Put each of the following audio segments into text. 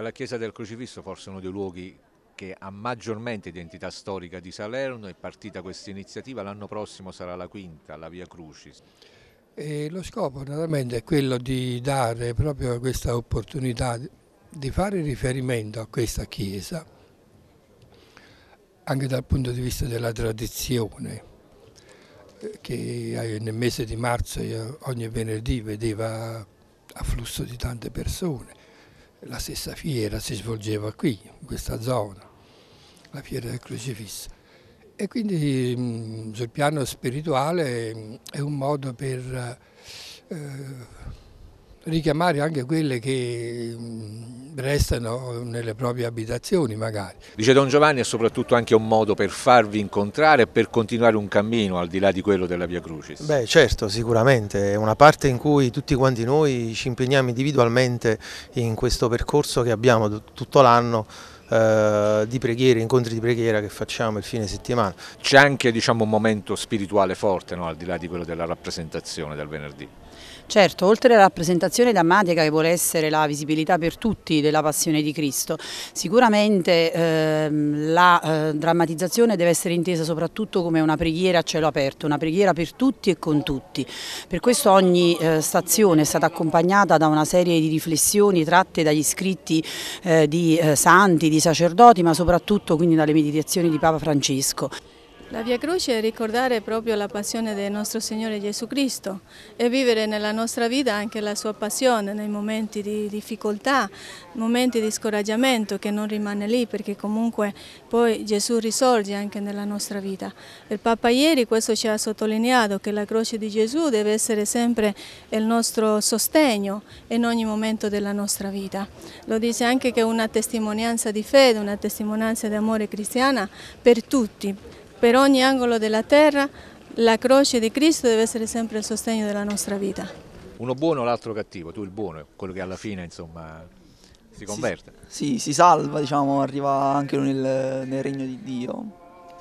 La chiesa del Crocifisso forse uno dei luoghi che ha maggiormente identità storica di Salerno, è partita questa iniziativa, l'anno prossimo sarà la quinta, la Via Crucis. E lo scopo naturalmente è quello di dare proprio questa opportunità di fare riferimento a questa chiesa, anche dal punto di vista della tradizione, eh, che eh, nel mese di marzo ogni venerdì vedeva afflusso di tante persone la stessa fiera si svolgeva qui, in questa zona, la fiera del crocifisso. E quindi mm, sul piano spirituale mm, è un modo per eh, richiamare anche quelle che mm, restano nelle proprie abitazioni magari. Dice Don Giovanni è soprattutto anche un modo per farvi incontrare e per continuare un cammino al di là di quello della Via Crucis. Beh certo, sicuramente, è una parte in cui tutti quanti noi ci impegniamo individualmente in questo percorso che abbiamo tutto l'anno eh, di preghiera, incontri di preghiera che facciamo il fine settimana. C'è anche diciamo, un momento spirituale forte, no? al di là di quello della rappresentazione del venerdì. Certo, oltre alla rappresentazione drammatica che vuole essere la visibilità per tutti della passione di Cristo, sicuramente ehm, la eh, drammatizzazione deve essere intesa soprattutto come una preghiera a cielo aperto, una preghiera per tutti e con tutti. Per questo ogni eh, stazione è stata accompagnata da una serie di riflessioni tratte dagli scritti eh, di eh, santi, di sacerdoti ma soprattutto quindi dalle meditazioni di Papa Francesco. La Via Croce è ricordare proprio la passione del nostro Signore Gesù Cristo e vivere nella nostra vita anche la sua passione nei momenti di difficoltà, momenti di scoraggiamento che non rimane lì perché comunque poi Gesù risorge anche nella nostra vita. Il Papa ieri questo ci ha sottolineato che la croce di Gesù deve essere sempre il nostro sostegno in ogni momento della nostra vita. Lo dice anche che è una testimonianza di fede, una testimonianza di amore cristiana per tutti per ogni angolo della terra la croce di Cristo deve essere sempre il sostegno della nostra vita. Uno buono, o l'altro cattivo, tu il buono, quello che alla fine insomma si converte. Sì, sì si salva, diciamo, arriva anche nel, nel regno di Dio.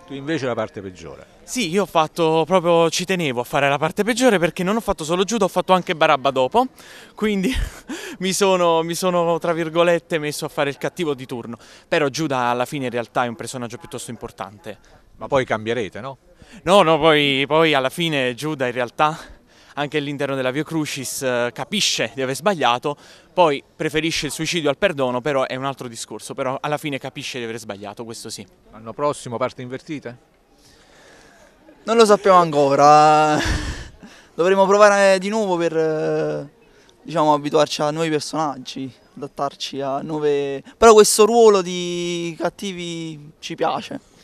Tu invece la parte peggiore. Sì, io ho fatto proprio, ci tenevo a fare la parte peggiore perché non ho fatto solo Giuda, ho fatto anche Barabba dopo, quindi mi, sono, mi sono, tra virgolette, messo a fare il cattivo di turno. Però Giuda alla fine in realtà è un personaggio piuttosto importante. Ma poi cambierete, no? No, no, poi, poi alla fine Giuda in realtà anche all'interno della Via Crucis eh, capisce di aver sbagliato, poi preferisce il suicidio al perdono, però è un altro discorso, però alla fine capisce di aver sbagliato, questo sì. L'anno prossimo parte invertite? Non lo sappiamo ancora, dovremo provare di nuovo per eh, diciamo, abituarci a nuovi personaggi, adattarci a nuove... però questo ruolo di cattivi ci piace.